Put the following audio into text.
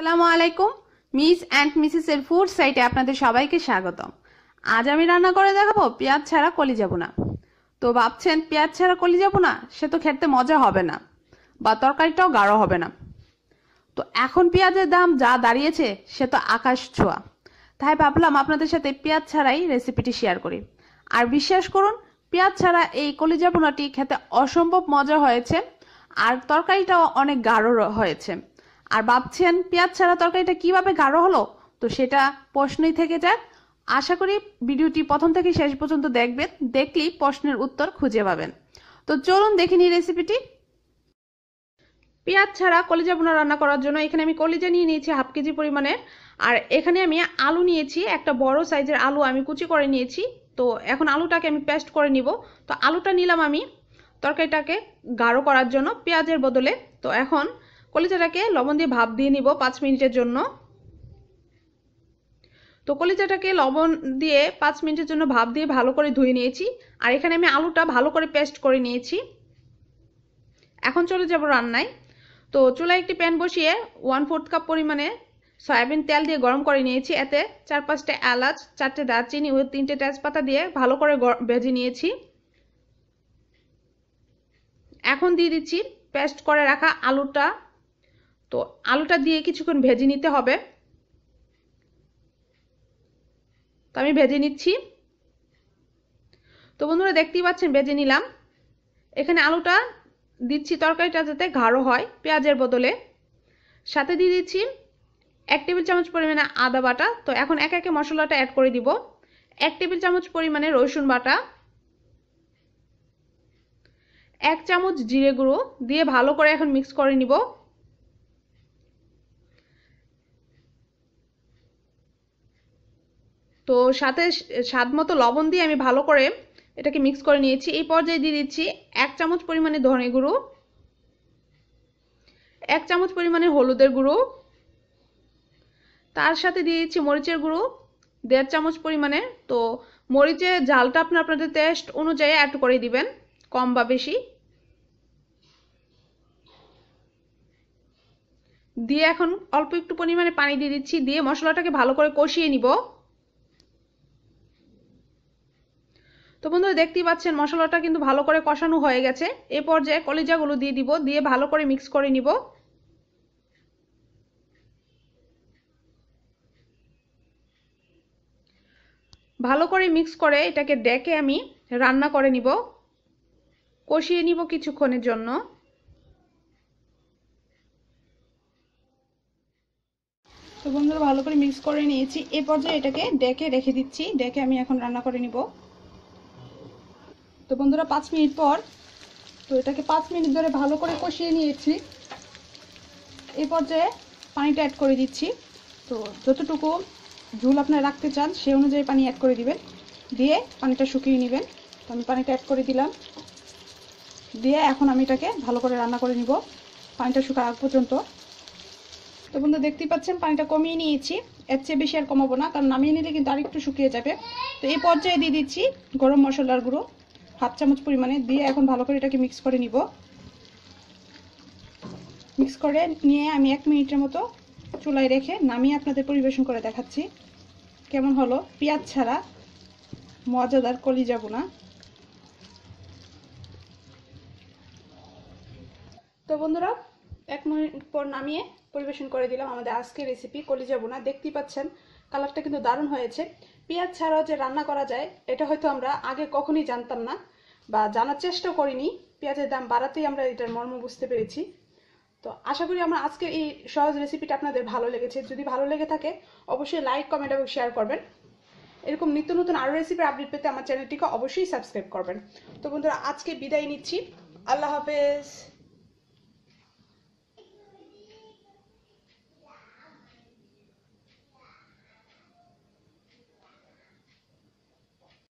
আসসালামু আলাইকুম Miss and Mrs এর ফুড সাইটে আপনাদের সবাইকে স্বাগতম আজ আমি রান্না করে দেখাবো পেঁয়াজ ছাড়া কলি যাব না তো ভাবছেন পেঁয়াজ ছাড়া কলি যাবো না সে তো খেতে মজা হবে না বা তরকারিটাও গাঢ় হবে না তো এখন পেঁয়াজের দাম যা দাঁড়িয়েছে সে তো আকাশ ছোঁয়া তাই ভাবলাম আপনাদের সাথে পেঁয়াজ ছাড়াই রেসিপিটি শেয়ার করি আর বিশ্বাস করুন পেঁয়াজ ছাড়া এই কলি যাবনাটি খেতে অসম্ভব মজা হয়েছে আর তরকারিটাও অনেক গাঢ় হয়েছে আর ভাবছেন পেঁয়াজ ছাড়া তরকারিটা কিভাবে গাঢ় হলো তো সেটা প্রশ্নই থেকে যাক আশা করি ভিডিওটি প্রথম থেকে শেষ পর্যন্ত দেখবেন দেখলেই প্রশ্নের উত্তর খুঁজে পাবেন তো চলুন দেখে নিই রেসিপিটি পেঁয়াজ ছাড়া কলিজা বোনা রান্না করার জন্য এখানে আমি কলিজা নিয়ে নিয়েছি হাফ কেজি পরিমাণে আর এখানে আমি আলু নিয়েছি একটা বড় সাইজের আলু আমি কুচি করে নিয়েছি তো এখন আলুটাকে আমি পেস্ট করে নিব তো আলুটা নিলাম আমি তরকারিটাকে গাঢ় করার জন্য পেঁয়াজের বদলে তো এখন কলিজাটাকে লবণ দিয়ে ভাপ দিয়ে নিব পাঁচ মিনিটের জন্য তো কলিজাটাকে লবণ দিয়ে পাঁচ মিনিটের জন্য ভাপ দিয়ে ভালো করে ধুয়ে নিয়েছি আর এখানে আমি আলুটা ভালো করে পেস্ট করে নিয়েছি এখন চলে যাব রান্নায় তো চুলায় একটি প্যান বসিয়ে ওয়ান ফোর্থ কাপ পরিমাণে সয়াবিন তেল দিয়ে গরম করে নিয়েছি এতে চার পাঁচটা এলাচ চারটে দারচিনি ও তিনটে তেজপাতা দিয়ে ভালো করে ভেজে নিয়েছি এখন দিয়ে দিচ্ছি পেস্ট করে রাখা আলুটা তো আলুটা দিয়ে কিছুক্ষণ ভেজে নিতে হবে তো আমি ভেজে নিচ্ছি তো বন্ধুরা দেখতেই পাচ্ছেন ভেজে নিলাম এখানে আলুটা দিচ্ছি তরকারিটা যাতে ঘাড়ো হয় পেঁয়াজের বদলে সাথে দিয়ে দিচ্ছি এক টেবিল চামচ পরিমাণে আদা বাটা তো এখন এক একে মশলাটা অ্যাড করে দিব এক টেবিল চামচ পরিমাণে রসুন বাটা এক চামচ জিরে গুঁড়ো দিয়ে ভালো করে এখন মিক্স করে নিব তো সাথে স্বাদ মতো লবণ দিয়ে আমি ভালো করে এটাকে মিক্স করে নিয়েছি এই পর্যায়ে দিয়ে দিচ্ছি এক চামচ পরিমাণে ধনে গুঁড়ো এক চামচ পরিমাণে হলুদের গুঁড়ো তার সাথে দিয়ে দিচ্ছি মরিচের গুঁড়ো দেড় চামচ পরিমাণে তো মরিচের ঝালটা আপনি আপনাদের টেস্ট অনুযায়ী অ্যাড করে দিবেন কম বা বেশি দিয়ে এখন অল্প একটু পরিমাণে পানি দিয়ে দিচ্ছি দিয়ে মশলাটাকে ভালো করে কষিয়ে নিব তো বন্ধুরা দেখতেই পাচ্ছেন মশলাটা কিন্তু ভালো করে কষানো হয়ে গেছে এ পর্যায়ে কলিজাগুলো দিয়ে দিব দিয়ে ভালো করে মিক্স করে নিব ভালো করে মিক্স করে এটাকে ডেকে আমি রান্না করে নিব কষিয়ে নিব কিছুক্ষণের জন্য তো বন্ধুরা ভালো করে মিক্স করে নিয়েছি এ পর্যায়ে এটাকে ডেকে রেখে দিচ্ছি ডেকে আমি এখন রান্না করে নিব তো বন্ধুরা পাঁচ মিনিট পর তো এটাকে পাঁচ মিনিট ধরে ভালো করে কষিয়ে নিয়েছি এই পর্যায়ে পানিটা অ্যাড করে দিচ্ছি তো যতটুকু ঝুল আপনারা রাখতে চান সেই অনুযায়ী পানি অ্যাড করে দিবেন দিয়ে পানিটা শুকিয়ে নেবেন তো আমি পানিটা অ্যাড করে দিলাম দিয়ে এখন আমি এটাকে ভালো করে রান্না করে নিব পানিটা শুকা আগ পর্যন্ত তো বন্ধু দেখতেই পাচ্ছেন পানিটা কমিয়ে নিয়েছি এর চেয়ে বেশি আর কমাবো না কারণ নামিয়ে নিলে কিন্তু আরেকটু শুকিয়ে যাবে তো এই পর্যায়ে দিয়ে দিচ্ছি গরম মশলার গুঁড়ো হাফ চামচ পরিমাণে দিয়ে এখন ভালো করে এটাকে মিক্স করে নিব মিক্স করে নিয়ে আমি এক মিনিটের মতো চুলায় রেখে নামিয়ে আপনাদের পরিবেশন করে দেখাচ্ছি কেমন হলো পেঁয়াজ ছাড়া মজাদার কলি যাব না তো বন্ধুরা এক মিনিট পর নামিয়ে পরিবেশন করে দিলাম আমাদের আজকের রেসিপি কলি যাব না দেখতেই পাচ্ছেন কালারটা কিন্তু দারুণ হয়েছে পেঁয়াজ ছাড়াও যে রান্না করা যায় এটা হয়তো আমরা আগে কখনই জানতাম না বা জানার চেষ্টা করিনি পেঁয়াজের দাম বাড়াতেই আমরা এটার মর্ম বুঝতে পেরেছি তো আশা করি আমার আজকে এই সহজ রেসিপিটা আপনাদের ভালো লেগেছে যদি ভালো লেগে থাকে অবশ্যই লাইক কমেন্ট এবং শেয়ার করবেন এরকম নিত্য নতুন আরও রেসিপির আপডেট পেতে আমার চ্যানেলটিকে অবশ্যই সাবস্ক্রাইব করবেন তো বন্ধুরা আজকে বিদায় নিচ্ছি আল্লাহ হাফেজ